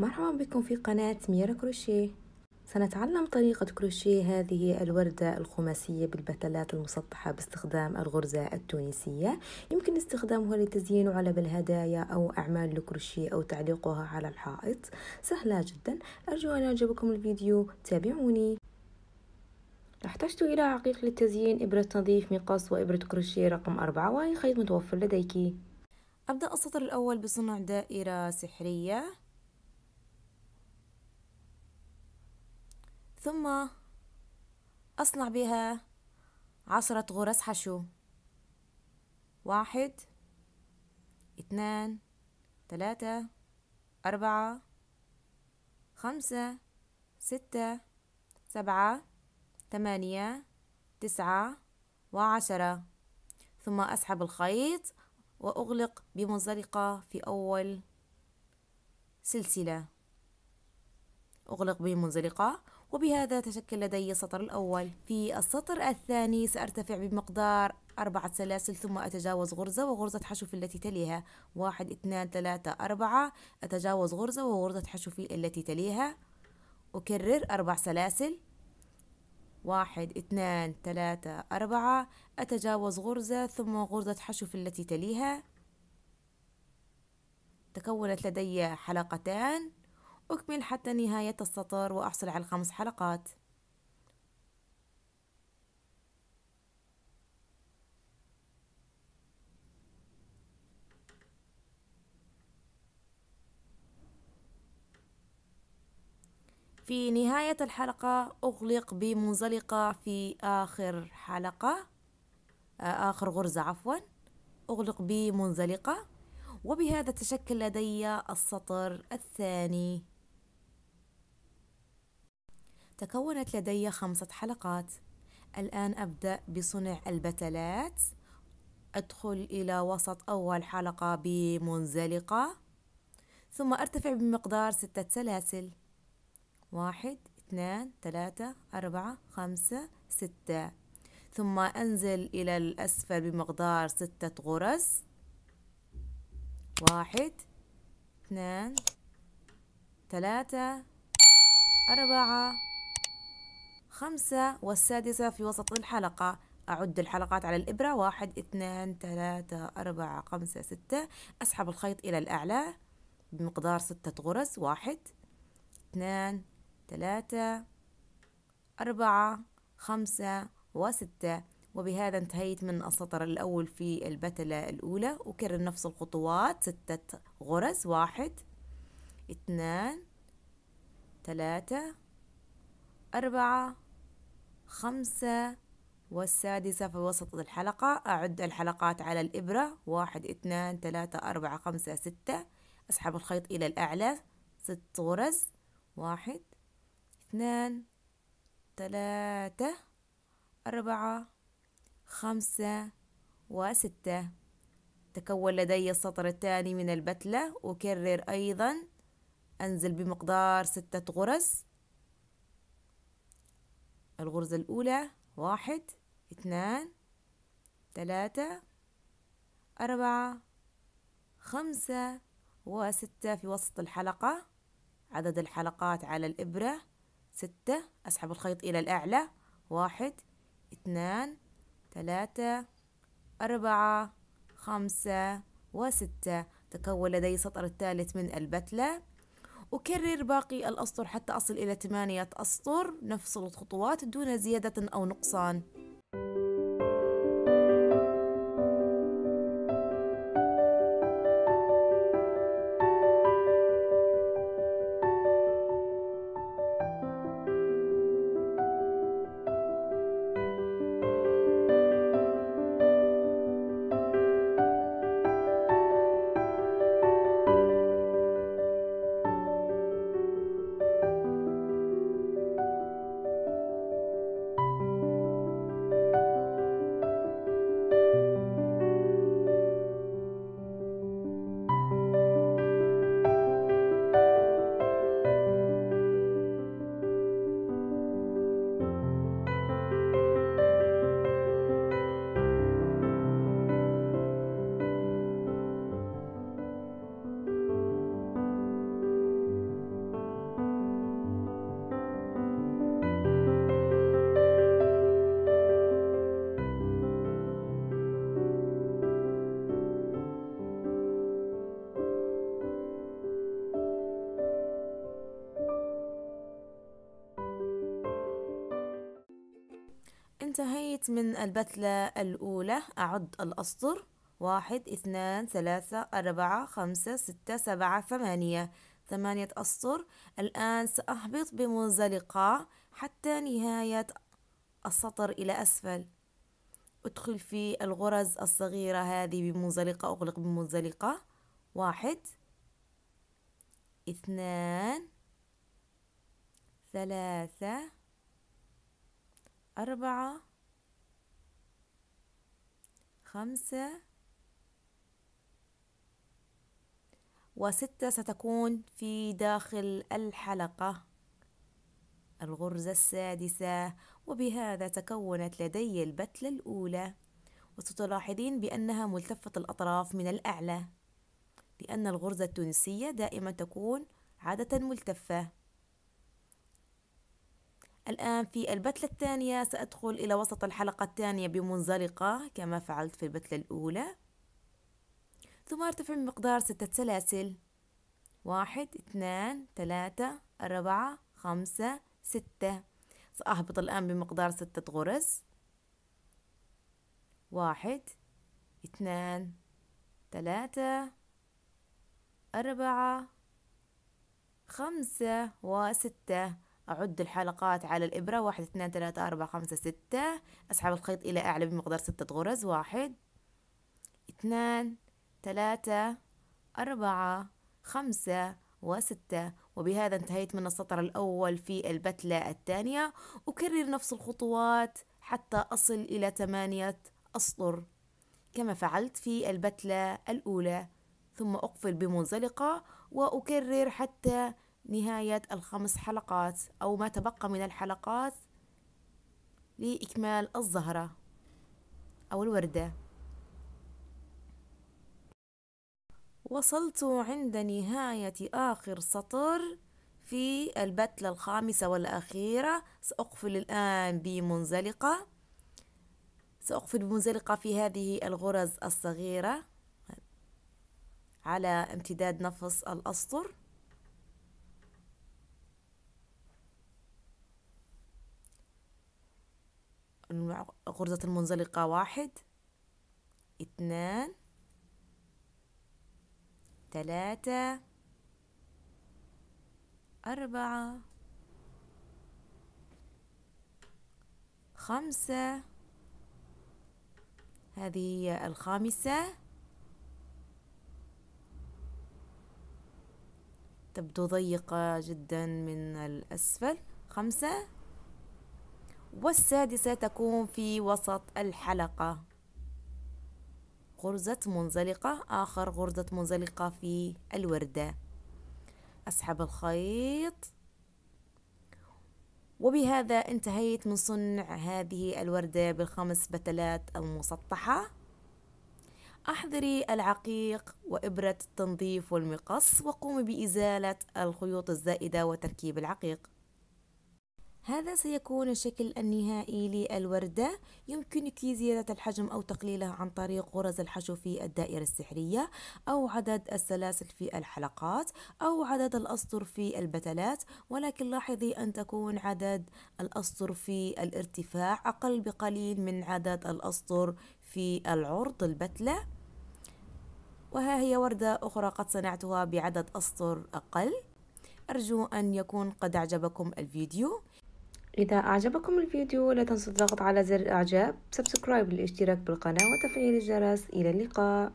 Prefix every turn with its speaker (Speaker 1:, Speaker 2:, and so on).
Speaker 1: مرحبا بكم في قناة ميرا كروشيه سنتعلم طريقة كروشيه هذه الوردة الخماسية بالبتلات المسطحة باستخدام الغرزة التونسية يمكن استخدامها لتزيين علب الهدايا أو أعمال الكروشيه أو تعليقها على الحائط سهلة جدا أرجو أن يعجبكم الفيديو تابعوني احتجت إلى عقيق للتزيين إبرة تنظيف مقص وإبرة كروشيه رقم أربعة وأي خيط متوفر لديك أبدأ السطر الأول بصنع دائرة سحرية ثم أصنع بها عشرة غرز حشو واحد اثنان ثلاثة أربعة خمسة ستة سبعة ثمانية تسعة وعشرة ثم أسحب الخيط وأغلق بمنزلقة في أول سلسلة أغلق بمنزلقة وبهذا تشكل لدي السطر الأول في السطر الثاني سأرتفع بمقدار أربعة سلاسل ثم أتجاوز غرزة وغرزة حشو التي تليها واحد اثنان ثلاثة أربعة أتجاوز غرزة وغرزة حشو التي تليها أكرر أربع سلاسل واحد اثنان ثلاثة أربعة أتجاوز غرزة ثم غرزة حشوفي التي تليها تكونت لدي حلقتان أكمل حتى نهاية السطر وأحصل على الخمس حلقات في نهاية الحلقة أغلق بمنزلقة في آخر حلقة آه، آخر غرزة عفوا أغلق بمنزلقة وبهذا تشكل لدي السطر الثاني تكونت لدي خمسة حلقات الآن أبدأ بصنع البتلات أدخل إلى وسط أول حلقة بمنزلقة ثم أرتفع بمقدار ستة سلاسل واحد اثنان ثلاثة أربعة خمسة ستة ثم أنزل إلى الأسفل بمقدار ستة غرز واحد اثنان ثلاثة أربعة الخمسة والسادسة في وسط الحلقة أعد الحلقات على الإبرة واحد اثنان ثلاثة أربعة خمسة ستة أسحب الخيط إلى الأعلى بمقدار ستة غرز واحد اثنان ثلاثة أربعة خمسة وستة وبهذا انتهيت من السطر الأول في البتلة الأولى وكرر نفس الخطوات ستة غرز واحد اثنان ثلاثة أربعة خمسة والسادسة في وسط الحلقة أعد الحلقات على الإبرة واحد اثنان ثلاثة أربعة خمسة ستة أسحب الخيط إلى الأعلى ست غرز واحد اثنان ثلاثة أربعة خمسة وستة تكون لدي السطر الثاني من البتلة أكرر أيضا أنزل بمقدار ستة غرز الغرزة الأولى واحد اثنان ثلاثة أربعة خمسة وستة في وسط الحلقة عدد الحلقات على الإبرة ستة أسحب الخيط إلى الأعلى واحد اثنان ثلاثة أربعة خمسة وستة تكون لدي السطر الثالث من البتلة أكرر باقي الأسطر حتى أصل إلى ثمانية أسطر نفس الخطوات دون زيادة أو نقصان انتهيت من البتلة الأولى أعد الأسطر واحد اثنان ثلاثة أربعة خمسة ستة سبعة ثمانية ثمانية أسطر الآن سأهبط بمنزلقة حتى نهاية السطر إلى أسفل أدخل في الغرز الصغيرة هذه بمنزلقة أغلق بمنزلقة واحد اثنان ثلاثة أربعة خمسة وستة ستكون في داخل الحلقة الغرزة السادسة وبهذا تكونت لدي البتلة الأولى وستلاحظين بأنها ملتفة الأطراف من الأعلى لأن الغرزة التونسية دائما تكون عادة ملتفة الآن في البتلة الثانية سأدخل إلى وسط الحلقة الثانية بمنزلقة كما فعلت في البتلة الأولى ثم أرتفع بمقدار ستة سلاسل واحد اثنان ثلاثة أربعة خمسة ستة سأهبط الآن بمقدار ستة غرز واحد اثنان ثلاثة أربعة خمسة وستة أعد الحلقات على الإبرة واحد اثنين ثلاثة أربعة خمسة ستة أسحب الخيط إلى أعلى بمقدار ستة غرز واحد اثنان ثلاثة أربعة خمسة وستة وبهذا انتهيت من السطر الأول في البتلة الثانية أكرر نفس الخطوات حتى أصل إلى ثمانية أسطر كما فعلت في البتلة الأولى ثم أقفل بمنزلقة وأكرر حتى نهاية الخمس حلقات أو ما تبقى من الحلقات لإكمال الزهرة أو الوردة وصلت عند نهاية آخر سطر في البتلة الخامسة والأخيرة سأقفل الآن بمنزلقة سأقفل بمنزلقة في هذه الغرز الصغيرة على امتداد نفس الأسطر أنواع غرزة المنزلقة واحد اثنان ثلاثة أربعة خمسة هذه هي الخامسة تبدو ضيقة جدا من الأسفل خمسة والسادسة تكون في وسط الحلقة غرزة منزلقة آخر غرزة منزلقة في الوردة أسحب الخيط وبهذا انتهيت من صنع هذه الوردة بالخمس بتلات المسطحة احضري العقيق وإبرة التنظيف والمقص وقومي بإزالة الخيوط الزائدة وتركيب العقيق هذا سيكون الشكل النهائي للوردة يمكنك زيادة الحجم أو تقليله عن طريق غرز الحشو في الدائرة السحرية أو عدد السلاسل في الحلقات أو عدد الأسطر في البتلات ولكن لاحظي أن تكون عدد الأسطر في الارتفاع أقل بقليل من عدد الأسطر في العرض البتلة وها هي وردة أخرى قد صنعتها بعدد أسطر أقل أرجو أن يكون قد أعجبكم الفيديو إذا أعجبكم الفيديو لا تنسوا الضغط على زر الإعجاب سبسكرايب للاشتراك بالقناة وتفعيل الجرس إلى اللقاء